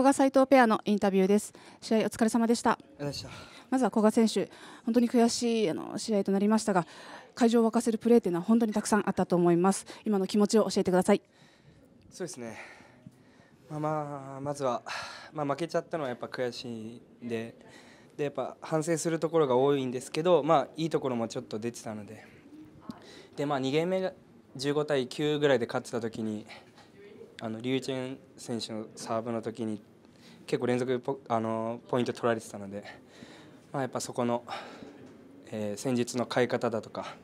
古賀斉藤ペアのインタビューです試合お疲れ様でしたまずは古賀選手本当に悔しいあの試合となりましたが会場を沸かせるプレーというのは本当にたくさんあったと思います今の気持ちを教えてくださいそうですねまあ、まあ、まずは、まあ、負けちゃったのはやっぱ悔しいんででやっぱ反省するところが多いんですけど、まあ、いいところもちょっと出てたのでで、まあ、2ゲーム目が15対9ぐらいで勝ってた時にあのリュウ・チェン選手のサーブの時に結構連続ポあのポイント取られてたので、まあ、やっぱそこの、えー、戦術の変え方だとか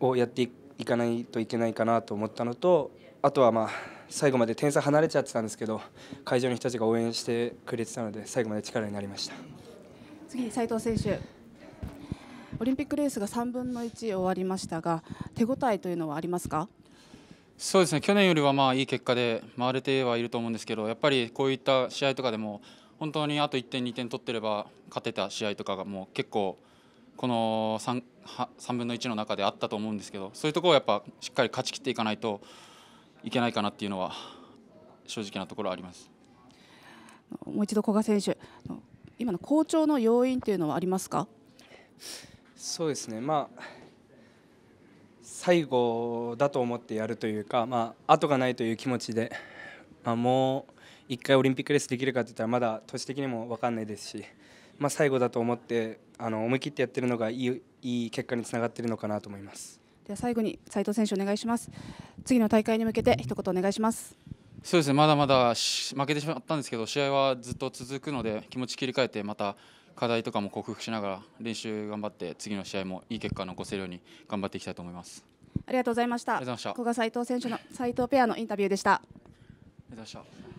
をやっていかないといけないかなと思ったのとあとはまあ最後まで点差離れちゃってたんですけど会場の人たちが応援してくれてたので最後まで力になりました次斉藤選手オリンピックレースが3分の1終わりましたが手応えというのはありますかそうですね去年よりはまあいい結果で回れてはいると思うんですけどやっぱりこういった試合とかでも本当にあと1点、2点取ってれば勝てた試合とかがもう結構この 3, 3分の1の中であったと思うんですけどそういうところをやっぱしっかり勝ちきっていかないといけないかなっていうのは正直なところあります。もう一度古賀選手今の好調の要因というのはありますかそうですね、まあ最後だと思ってやるというか、まあ後がないという気持ちで、まあ、もう1回オリンピックレースできるかっていったらまだ年的にも分かんないですし、まあ、最後だと思ってあの思い切ってやっているのがいいいい結果につながっているのかなと思います。では最後に斉藤選手お願いします。次の大会に向けて一言お願いします。そうですね。まだまだ負けてしまったんですけど、試合はずっと続くので気持ち切り替えてまた課題とかも克服しながら練習頑張って次の試合もいい結果残せるように頑張っていきたいと思いますありがとうございました古賀斉藤選手の斉藤ペアのインタビューでしたありがとうございました